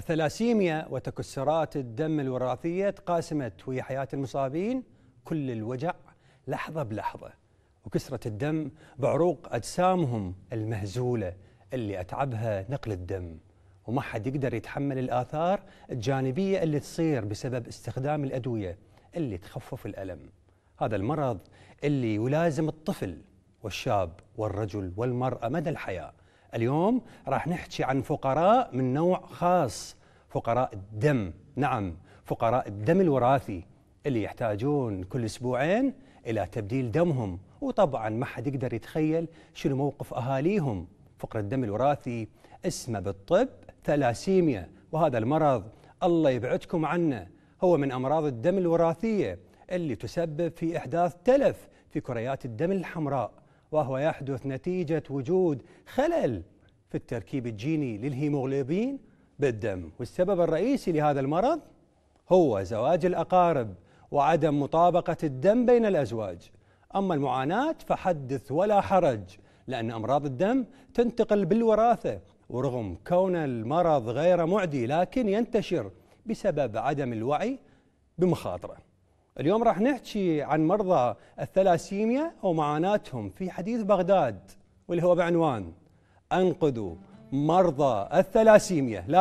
الثلاسيميا وتكسرات الدم الوراثية تقاسمت ويا حياة المصابين كل الوجع لحظة بلحظة وكسرة الدم بعروق أجسامهم المهزولة اللي أتعبها نقل الدم وما حد يقدر يتحمل الآثار الجانبية اللي تصير بسبب استخدام الأدوية اللي تخفف الألم هذا المرض اللي يلازم الطفل والشاب والرجل والمرأة مدى الحياة اليوم راح نحكي عن فقراء من نوع خاص فقراء الدم نعم فقراء الدم الوراثي اللي يحتاجون كل اسبوعين الى تبديل دمهم وطبعا ما حد يقدر يتخيل شنو موقف اهاليهم فقر الدم الوراثي اسمه بالطب ثلاسيميا وهذا المرض الله يبعدكم عنه هو من امراض الدم الوراثيه اللي تسبب في احداث تلف في كريات الدم الحمراء وهو يحدث نتيجة وجود خلل في التركيب الجيني للهيموغلوبين بالدم والسبب الرئيسي لهذا المرض هو زواج الأقارب وعدم مطابقة الدم بين الأزواج أما المعاناة فحدث ولا حرج لأن أمراض الدم تنتقل بالوراثة ورغم كون المرض غير معدي لكن ينتشر بسبب عدم الوعي بمخاطره اليوم راح نحكي عن مرضى الثلاسيميا ومعاناتهم في حديث بغداد واللي هو بعنوان أنقذوا مرضى الثلاسيميا لكن